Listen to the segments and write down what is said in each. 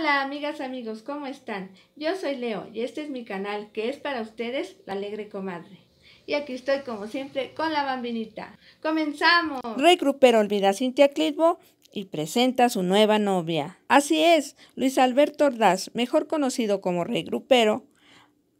Hola amigas, amigos, ¿cómo están? Yo soy Leo y este es mi canal que es para ustedes La Alegre Comadre. Y aquí estoy como siempre con la bambinita. ¡Comenzamos! Rey Grupero olvida a Cintia Clitbo y presenta a su nueva novia. Así es, Luis Alberto Ordaz, mejor conocido como Rey Grupero,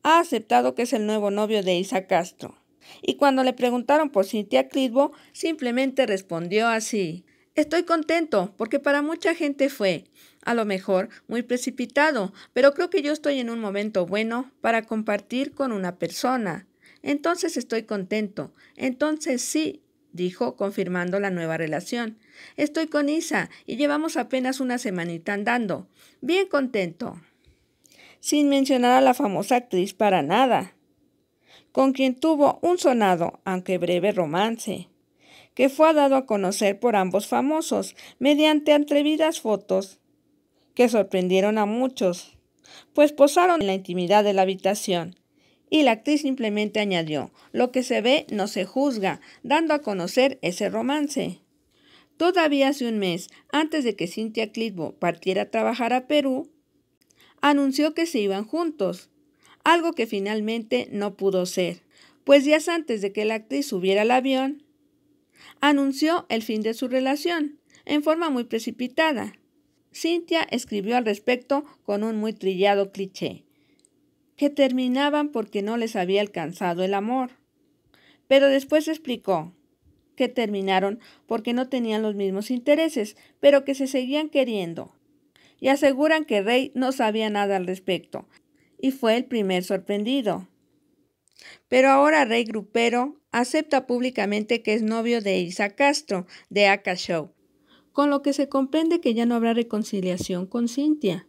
ha aceptado que es el nuevo novio de Isa Castro. Y cuando le preguntaron por Cintia Clitbo, simplemente respondió así. Estoy contento porque para mucha gente fue a lo mejor muy precipitado, pero creo que yo estoy en un momento bueno para compartir con una persona. Entonces estoy contento. Entonces sí, dijo, confirmando la nueva relación. Estoy con Isa y llevamos apenas una semanita andando. Bien contento. Sin mencionar a la famosa actriz para nada, con quien tuvo un sonado, aunque breve romance, que fue dado a conocer por ambos famosos mediante atrevidas fotos que sorprendieron a muchos, pues posaron en la intimidad de la habitación. Y la actriz simplemente añadió, lo que se ve no se juzga, dando a conocer ese romance. Todavía hace un mes, antes de que Cynthia Clitbo partiera a trabajar a Perú, anunció que se iban juntos, algo que finalmente no pudo ser, pues días antes de que la actriz subiera al avión, anunció el fin de su relación, en forma muy precipitada, Cynthia escribió al respecto con un muy trillado cliché, que terminaban porque no les había alcanzado el amor. Pero después explicó que terminaron porque no tenían los mismos intereses, pero que se seguían queriendo. Y aseguran que Rey no sabía nada al respecto, y fue el primer sorprendido. Pero ahora Rey Grupero acepta públicamente que es novio de Isa Castro, de Aka Show, con lo que se comprende que ya no habrá reconciliación con Cintia.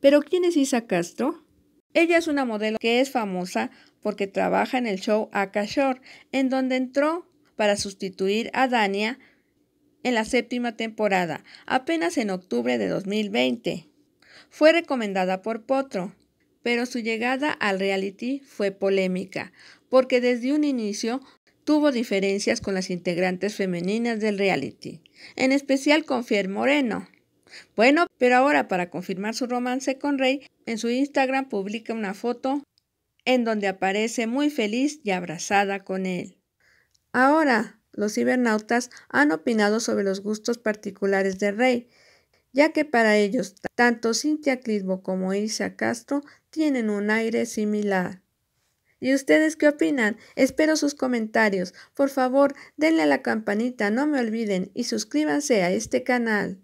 Pero ¿quién es Isa Castro? Ella es una modelo que es famosa porque trabaja en el show Akashore, en donde entró para sustituir a Dania en la séptima temporada, apenas en octubre de 2020. Fue recomendada por Potro, pero su llegada al reality fue polémica, porque desde un inicio tuvo diferencias con las integrantes femeninas del reality, en especial con Fier Moreno. Bueno, pero ahora para confirmar su romance con Rey, en su Instagram publica una foto en donde aparece muy feliz y abrazada con él. Ahora, los cibernautas han opinado sobre los gustos particulares de Rey, ya que para ellos tanto Cintia Clisbo como Isa Castro tienen un aire similar. ¿Y ustedes qué opinan? Espero sus comentarios. Por favor, denle a la campanita, no me olviden, y suscríbanse a este canal.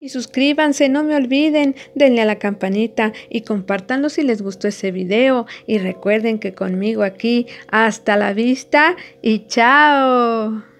Y suscríbanse, no me olviden, denle a la campanita y compartanlo si les gustó ese video. Y recuerden que conmigo aquí, hasta la vista y chao.